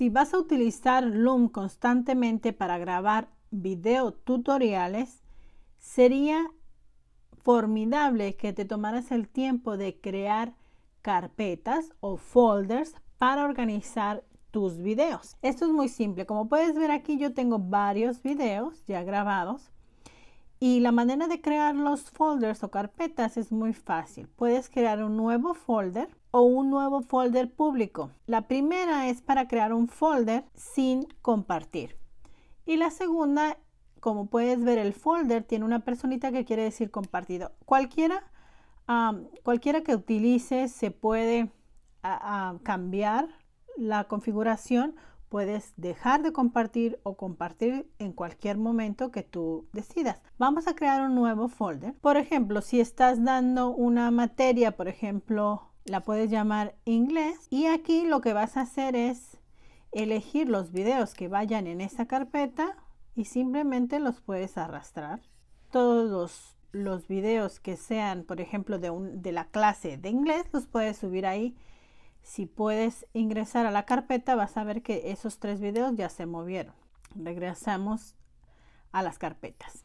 Si vas a utilizar Loom constantemente para grabar video tutoriales, sería formidable que te tomaras el tiempo de crear carpetas o folders para organizar tus videos. Esto es muy simple. Como puedes ver aquí, yo tengo varios videos ya grabados y la manera de crear los folders o carpetas es muy fácil. Puedes crear un nuevo folder o un nuevo folder público. La primera es para crear un folder sin compartir. Y la segunda, como puedes ver, el folder tiene una personita que quiere decir compartido. Cualquiera, cualquiera que utilice se puede cambiar la configuración. Puedes dejar de compartir o compartir en cualquier momento que tú decidas. Vamos a crear un nuevo folder. Por ejemplo, si estás dando una materia, por ejemplo, la puedes llamar inglés y aquí lo que vas a hacer es elegir los videos que vayan en esa carpeta y simplemente los puedes arrastrar. Todos los, videos que sean, por ejemplo, de, de la clase de inglés, los puedes subir ahí. Si puedes ingresar a la carpeta, vas a ver que esos tres videos ya se movieron. Regresamos a las carpetas.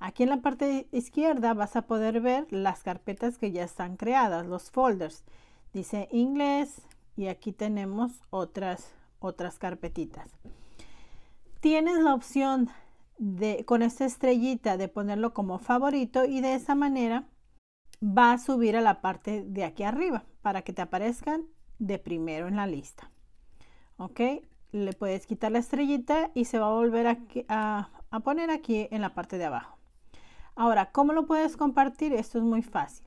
Aquí en la parte izquierda vas a poder ver las carpetas que ya están creadas, los folders dice inglés y aquí tenemos otras, otras carpetitas. Tienes la opción de, con esta estrellita de ponerlo como favorito y de esa manera va a subir a la parte de aquí arriba para que te aparezcan de primero en la lista. Ok, le puedes quitar la estrellita y se va a volver a poner aquí en la parte de abajo. Ahora, ¿cómo lo puedes compartir? Esto es muy fácil.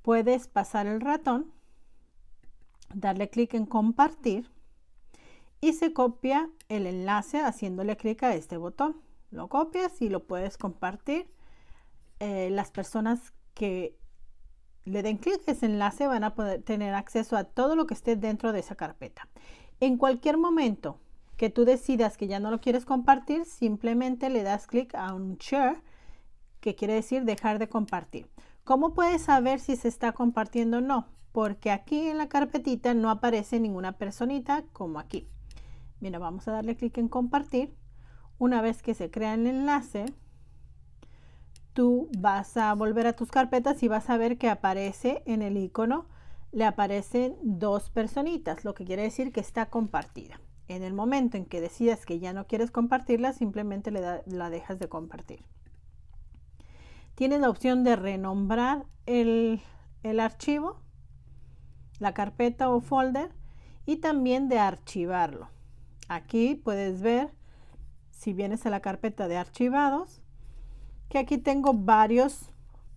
Puedes pasar el ratón darle clic en compartir y se copia el enlace haciéndole clic a este botón. Lo copias y lo puedes compartir. Eh, las personas que le den clic a ese enlace van a poder tener acceso a todo lo que esté dentro de esa carpeta. En cualquier momento que tú decidas que ya no lo quieres compartir, simplemente le das clic a un share, que quiere decir dejar de compartir. ¿Cómo puedes saber si se está compartiendo o no? porque aquí en la carpetita no aparece ninguna personita como aquí. Mira, vamos a darle clic en compartir. Una vez que se crea el enlace, tú vas a volver a tus carpetas y vas a ver que aparece en el icono, le aparecen dos personitas, lo que quiere decir que está compartida. En el momento en que decidas que ya no quieres compartirla, simplemente la dejas de compartir. Tienes la opción de renombrar el archivo la carpeta o folder y también de archivarlo. Aquí puedes ver, si vienes a la carpeta de archivados, que aquí tengo varios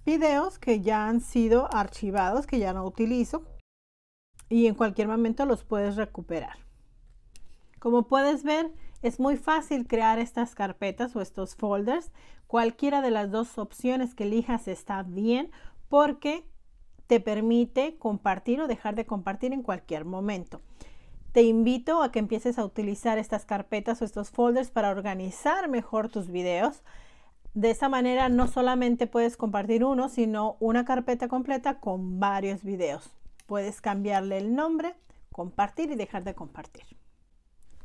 videos que ya han sido archivados, que ya no utilizo y en cualquier momento los puedes recuperar. Como puedes ver, es muy fácil crear estas carpetas o estos folders. Cualquiera de las dos opciones que elijas está bien porque te permite compartir o dejar de compartir en cualquier momento. Te invito a que empieces a utilizar estas carpetas o estos folders para organizar mejor tus videos. De esa manera no solamente puedes compartir uno, sino una carpeta completa con varios videos. Puedes cambiarle el nombre, compartir y dejar de compartir.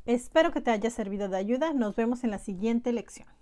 Espero que te haya servido de ayuda. Nos vemos en la siguiente lección.